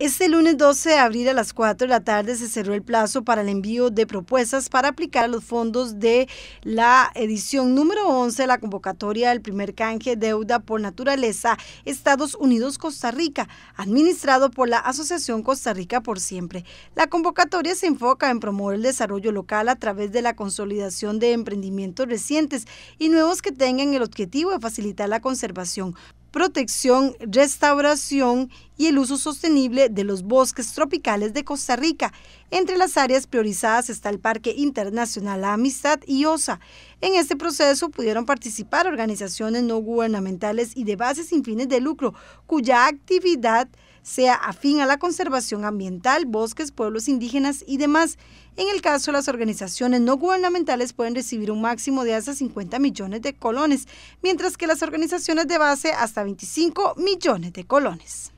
Este lunes 12 de abril a las 4 de la tarde se cerró el plazo para el envío de propuestas para aplicar los fondos de la edición número 11 de la convocatoria del primer canje deuda por naturaleza Estados Unidos-Costa Rica, administrado por la Asociación Costa Rica por Siempre. La convocatoria se enfoca en promover el desarrollo local a través de la consolidación de emprendimientos recientes y nuevos que tengan el objetivo de facilitar la conservación, protección, restauración y el uso sostenible de los bosques tropicales de Costa Rica. Entre las áreas priorizadas está el Parque Internacional Amistad y OSA. En este proceso pudieron participar organizaciones no gubernamentales y de bases sin fines de lucro, cuya actividad sea afín a la conservación ambiental, bosques, pueblos indígenas y demás. En el caso, las organizaciones no gubernamentales pueden recibir un máximo de hasta 50 millones de colones, mientras que las organizaciones de base hasta 25 millones de colones.